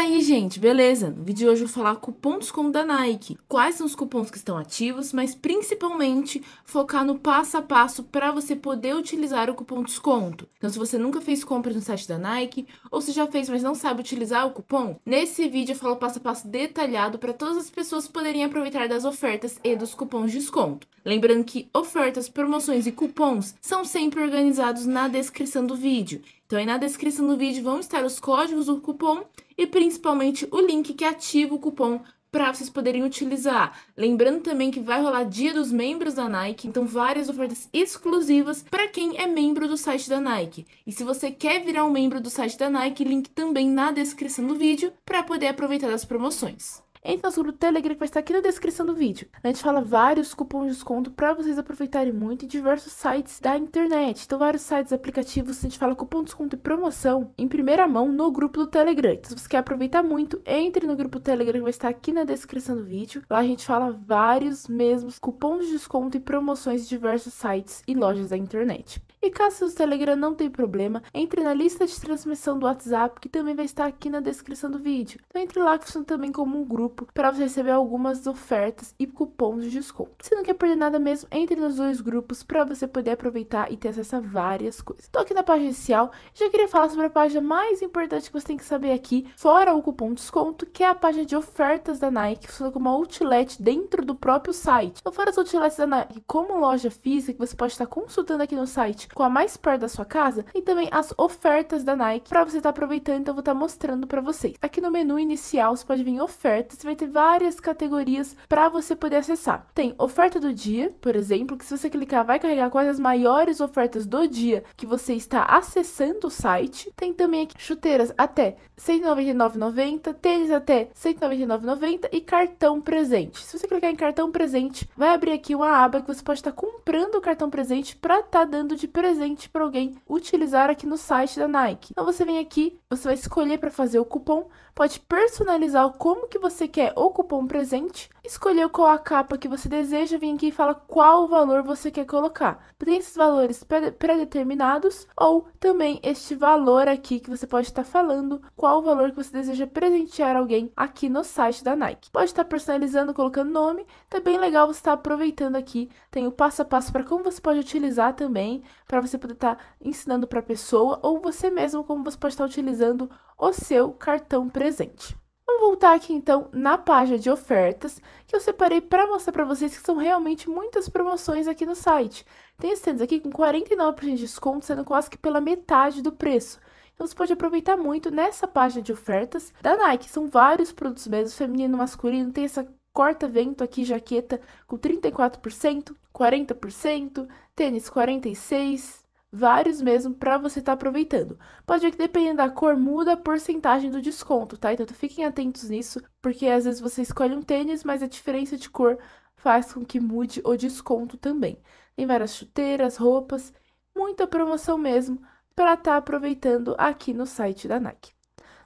aí, gente, beleza? No vídeo de hoje eu vou falar cupom desconto da Nike, quais são os cupons que estão ativos, mas principalmente focar no passo a passo para você poder utilizar o cupom desconto. Então, se você nunca fez compras no site da Nike, ou se já fez, mas não sabe utilizar o cupom, nesse vídeo eu falo passo a passo detalhado para todas as pessoas poderem aproveitar das ofertas e dos cupons de desconto. Lembrando que ofertas, promoções e cupons são sempre organizados na descrição do vídeo. Então, aí na descrição do vídeo vão estar os códigos do cupom e principalmente o link que ativa o cupom para vocês poderem utilizar. Lembrando também que vai rolar Dia dos Membros da Nike, então várias ofertas exclusivas para quem é membro do site da Nike. E se você quer virar um membro do site da Nike, link também na descrição do vídeo para poder aproveitar as promoções. Entre nosso grupo do Telegram que vai estar aqui na descrição do vídeo. A gente fala vários cupons de desconto para vocês aproveitarem muito em diversos sites da internet. Então, vários sites, aplicativos, a gente fala cupom de desconto e promoção em primeira mão no grupo do Telegram. Então, se você quer aproveitar muito, entre no grupo do Telegram que vai estar aqui na descrição do vídeo. Lá a gente fala vários mesmos cupons de desconto e promoções de diversos sites e lojas da internet. E caso seu Telegram não tenha problema, entre na lista de transmissão do WhatsApp, que também vai estar aqui na descrição do vídeo. Então entre lá que funciona também como um grupo para você receber algumas ofertas e cupons de desconto. Se não quer perder nada mesmo, entre nos dois grupos para você poder aproveitar e ter acesso a várias coisas. Estou aqui na página inicial, já queria falar sobre a página mais importante que você tem que saber aqui, fora o cupom de desconto, que é a página de ofertas da Nike, que funciona como uma outlet dentro do próprio site. Então, fora as outlets da Nike, como loja física, que você pode estar consultando aqui no site com a mais perto da sua casa e também as ofertas da Nike para você estar tá aproveitando. Então, eu vou estar tá mostrando para vocês. Aqui no menu inicial, você pode vir ofertas, vai ter várias categorias para você poder acessar. Tem oferta do dia, por exemplo, que se você clicar, vai carregar quais as maiores ofertas do dia que você está acessando o site. Tem também aqui chuteiras até 199,90, tênis até 199,90 e cartão presente. Se você clicar em cartão presente, vai abrir aqui uma aba que você pode estar tá comprando o cartão presente para estar tá dando de presente presente para alguém utilizar aqui no site da Nike. Então você vem aqui, você vai escolher para fazer o cupom, pode personalizar como que você quer o cupom presente, escolher qual a capa que você deseja, vem aqui e fala qual valor você quer colocar. Tem esses valores pré-determinados ou também este valor aqui que você pode estar tá falando qual o valor que você deseja presentear alguém aqui no site da Nike. Pode estar tá personalizando, colocando nome, tá bem legal você estar tá aproveitando aqui, tem o passo a passo para como você pode utilizar também, para você poder estar tá ensinando para a pessoa ou você mesmo como você pode estar tá utilizando o seu cartão presente. Vamos voltar aqui então na página de ofertas que eu separei para mostrar para vocês que são realmente muitas promoções aqui no site. Tem stands aqui com 49% de desconto, sendo quase que pela metade do preço. Então, você pode aproveitar muito nessa página de ofertas da Nike. São vários produtos mesmo, feminino, masculino, tem essa corta-vento aqui, jaqueta com 34%, 40%, tênis 46, vários mesmo para você estar tá aproveitando. Pode ver que dependendo da cor muda a porcentagem do desconto, tá? Então fiquem atentos nisso, porque às vezes você escolhe um tênis, mas a diferença de cor faz com que mude o desconto também. Tem várias chuteiras, roupas, muita promoção mesmo para estar tá aproveitando aqui no site da Nike.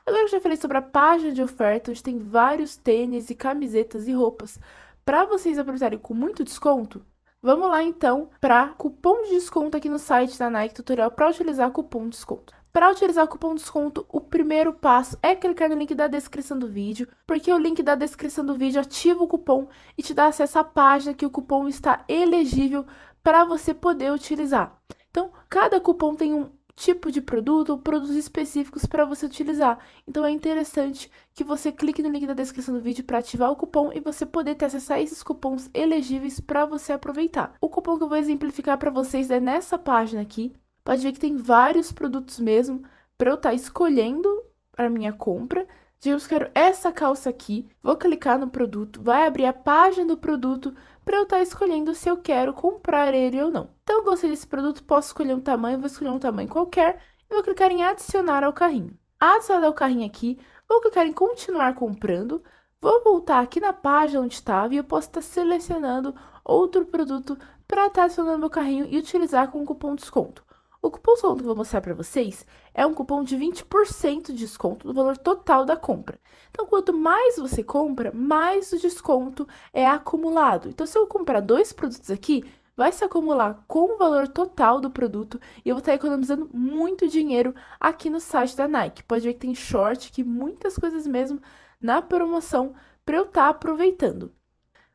Agora eu já falei sobre a página de oferta, onde tem vários tênis e camisetas e roupas para vocês aproveitarem com muito desconto. Vamos lá então para cupom de desconto aqui no site da Nike Tutorial para utilizar cupom de desconto. Para utilizar o cupom de desconto, o primeiro passo é clicar no link da descrição do vídeo, porque o link da descrição do vídeo ativa o cupom e te dá acesso à página que o cupom está elegível para você poder utilizar. Então, cada cupom tem um tipo de produto ou produtos específicos para você utilizar. Então é interessante que você clique no link da descrição do vídeo para ativar o cupom e você poder ter acesso a esses cupons elegíveis para você aproveitar. O cupom que eu vou exemplificar para vocês é nessa página aqui. Pode ver que tem vários produtos mesmo para eu estar tá escolhendo a minha compra. Digamos que quero essa calça aqui, vou clicar no produto, vai abrir a página do produto, para eu estar tá escolhendo se eu quero comprar ele ou não. Então, eu gostei desse produto, posso escolher um tamanho, vou escolher um tamanho qualquer e vou clicar em adicionar ao carrinho. Adicionar ao carrinho aqui, vou clicar em continuar comprando, vou voltar aqui na página onde estava e eu posso estar tá selecionando outro produto para estar tá adicionando meu carrinho e utilizar com o cupom desconto. O cupom que eu vou mostrar para vocês é um cupom de 20% de desconto do valor total da compra. Então, quanto mais você compra, mais o desconto é acumulado. Então, se eu comprar dois produtos aqui, vai se acumular com o valor total do produto e eu vou estar economizando muito dinheiro aqui no site da Nike. Pode ver que tem short, que muitas coisas mesmo na promoção para eu estar tá aproveitando.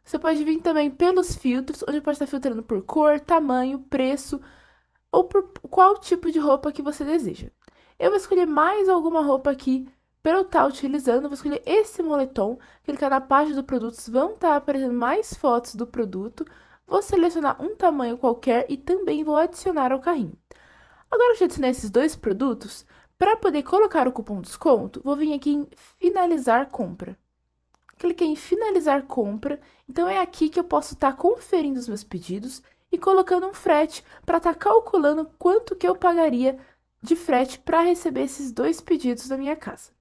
Você pode vir também pelos filtros, onde pode estar filtrando por cor, tamanho, preço, ou por qual tipo de roupa que você deseja. Eu vou escolher mais alguma roupa aqui para eu estar utilizando. vou escolher esse moletom, clicar tá na página do produtos, vão estar tá aparecendo mais fotos do produto. Vou selecionar um tamanho qualquer e também vou adicionar ao carrinho. Agora que eu adicionei esses dois produtos, para poder colocar o cupom desconto, vou vir aqui em finalizar compra. Cliquei em finalizar compra, então é aqui que eu posso estar tá conferindo os meus pedidos e colocando um frete para estar tá calculando quanto que eu pagaria de frete para receber esses dois pedidos da minha casa.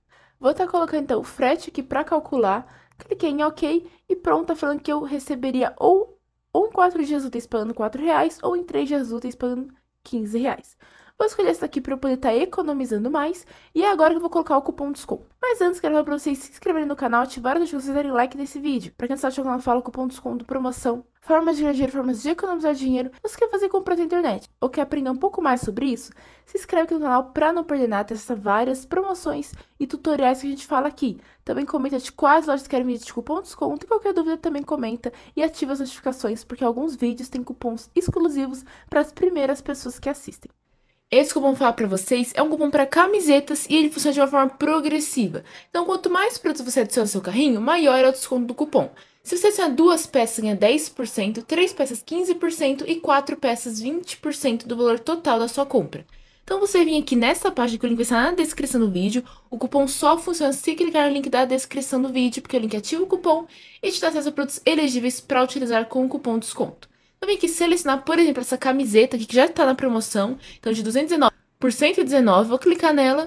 Vou estar tá colocando então o frete aqui para calcular, cliquei em OK e pronto, está falando que eu receberia ou, ou em 4 dias úteis pagando R$4,00 reais ou em 3 dias úteis pagando R$15,00. reais. Vou escolher essa daqui para eu poder estar tá economizando mais. E é agora que eu vou colocar o cupom desconto. Mas antes, quero falar para vocês se inscreverem no canal, ativar o vocês darem like nesse vídeo. Para quem não sabe, o canal fala cupom desconto, promoção, formas de ganhar dinheiro, formas de economizar dinheiro, você quer fazer compras na internet ou quer aprender um pouco mais sobre isso, se inscreve aqui no canal para não perder nada, testa várias promoções e tutoriais que a gente fala aqui. Também comenta de quais lojas querem vídeo de cupom desconto e qualquer dúvida também comenta e ativa as notificações, porque alguns vídeos têm cupons exclusivos para as primeiras pessoas que assistem. Esse cupom falar para vocês é um cupom para camisetas e ele funciona de uma forma progressiva. Então, quanto mais produtos você adiciona ao seu carrinho, maior é o desconto do cupom. Se você adicionar duas peças, ganha 10%, três peças, 15% e quatro peças, 20% do valor total da sua compra. Então, você vem aqui nessa página que o link vai estar na descrição do vídeo. O cupom só funciona se clicar no link da descrição do vídeo, porque o link ativa o cupom e te dá acesso a produtos elegíveis para utilizar com o cupom desconto também que selecionar, por exemplo, essa camiseta aqui que já está na promoção, então de 219 por 119, vou clicar nela,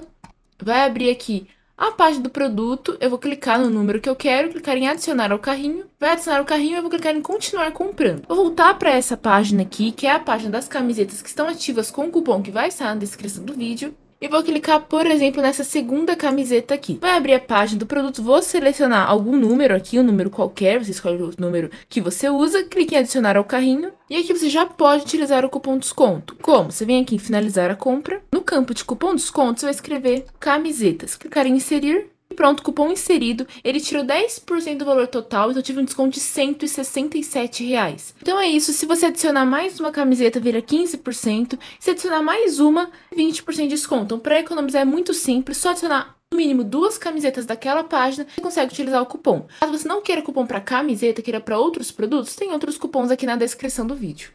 vai abrir aqui a página do produto, eu vou clicar no número que eu quero, clicar em adicionar ao carrinho, vai adicionar o carrinho, eu vou clicar em continuar comprando. Vou voltar para essa página aqui, que é a página das camisetas que estão ativas com o cupom que vai estar na descrição do vídeo e vou clicar, por exemplo, nessa segunda camiseta aqui. Vai abrir a página do produto, vou selecionar algum número aqui, um número qualquer, você escolhe o número que você usa, clique em adicionar ao carrinho e aqui você já pode utilizar o cupom desconto. Como? Você vem aqui em finalizar a compra, no campo de cupom desconto você vai escrever camisetas, clicar em inserir pronto, cupom inserido, ele tirou 10% do valor total, então eu tive um desconto de 167 reais. Então é isso, se você adicionar mais uma camiseta, vira 15%, se adicionar mais uma, 20% de desconto. Então para economizar é muito simples, só adicionar no mínimo duas camisetas daquela página, você consegue utilizar o cupom. Caso você não queira cupom para camiseta, queira para outros produtos, tem outros cupons aqui na descrição do vídeo.